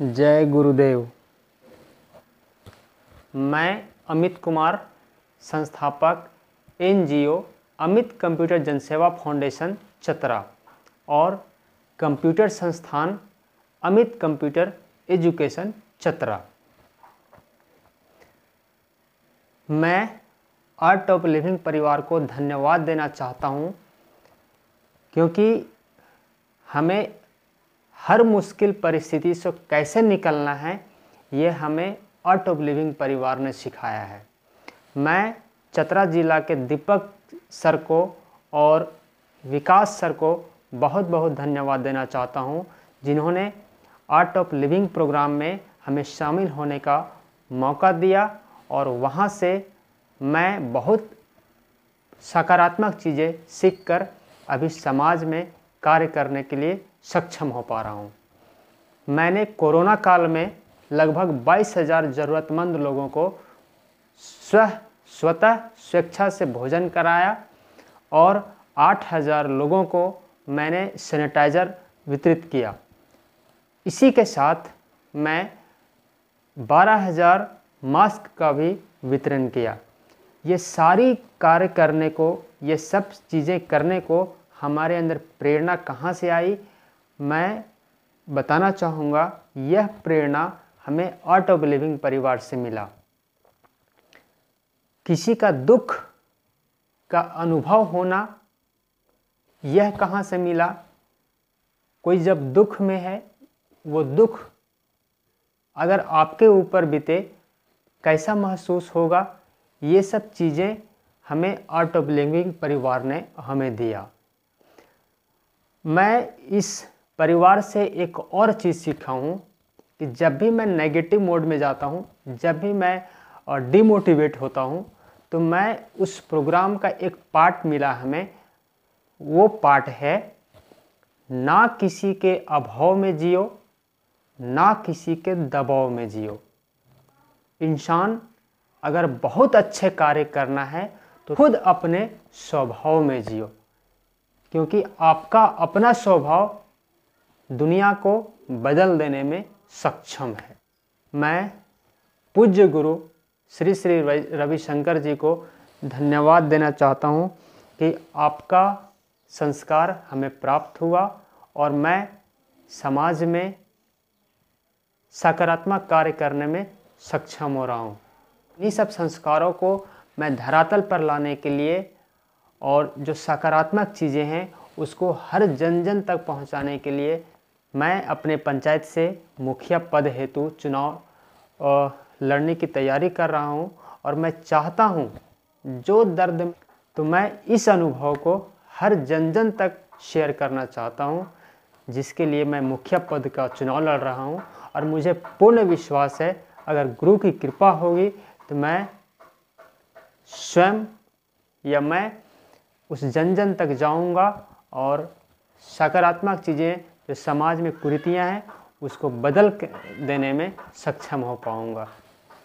जय गुरुदेव मैं अमित कुमार संस्थापक NGO Amit computer Jansewa foundation Chatra और कंप्यूटर संस्थान अमित कंप्यूटर एजुकेशन चतरा मैं आर्ट ऑफ लिविंग परिवार को धन्यवाद देना चाहता हूँ क्योंकि हमें हर मुश्किल परिस्थिति से कैसे निकलना है ये हमें आर्ट ऑफ लिविंग परिवार ने सिखाया है मैं चतरा ज़िला के दीपक सर को और विकास सर को बहुत बहुत धन्यवाद देना चाहता हूँ जिन्होंने आर्ट ऑफ लिविंग प्रोग्राम में हमें शामिल होने का मौका दिया और वहाँ से मैं बहुत सकारात्मक चीज़ें सीखकर अभी समाज में कार्य करने के लिए सक्षम हो पा रहा हूँ मैंने कोरोना काल में लगभग बाईस हज़ार ज़रूरतमंद लोगों को स्व स्वतः स्वेच्छा से भोजन कराया और आठ हज़ार लोगों को मैंने सैनिटाइज़र वितरित किया इसी के साथ मैं बारह हज़ार मास्क का भी वितरण किया ये सारी कार्य करने को ये सब चीज़ें करने को हमारे अंदर प्रेरणा कहाँ से आई मैं बताना चाहूँगा यह प्रेरणा हमें आर्ट ऑफ लिविंग परिवार से मिला किसी का दुख का अनुभव होना यह कहाँ से मिला कोई जब दुख में है वो दुख अगर आपके ऊपर बीते कैसा महसूस होगा ये सब चीज़ें हमें आर्ट ऑफ लिविंग परिवार ने हमें दिया मैं इस परिवार से एक और चीज़ सीखा हूँ कि जब भी मैं नेगेटिव मोड में जाता हूँ जब भी मैं डिमोटिवेट होता हूँ तो मैं उस प्रोग्राम का एक पार्ट मिला हमें वो पार्ट है ना किसी के अभाव में जियो ना किसी के दबाव में जियो इंसान अगर बहुत अच्छे कार्य करना है तो खुद अपने स्वभाव में जियो क्योंकि आपका अपना स्वभाव दुनिया को बदल देने में सक्षम है मैं पूज्य गुरु श्री श्री रविशंकर जी को धन्यवाद देना चाहता हूँ कि आपका संस्कार हमें प्राप्त हुआ और मैं समाज में सकारात्मक कार्य करने में सक्षम हो रहा हूँ इन्हीं सब संस्कारों को मैं धरातल पर लाने के लिए और जो सकारात्मक चीज़ें हैं उसको हर जन जन तक पहुंचाने के लिए मैं अपने पंचायत से मुखिया पद हेतु चुनाव लड़ने की तैयारी कर रहा हूं और मैं चाहता हूं जो दर्द तो मैं इस अनुभव को हर जन जन तक शेयर करना चाहता हूं जिसके लिए मैं मुखिया पद का चुनाव लड़ रहा हूं और मुझे पूर्ण विश्वास है अगर गुरु की कृपा होगी तो मैं स्वयं या मैं उस जन जन तक जाऊंगा और सकारात्मक चीज़ें जो समाज में कुरीतियाँ हैं उसको बदल देने में सक्षम हो पाऊँगा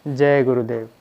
जय गुरुदेव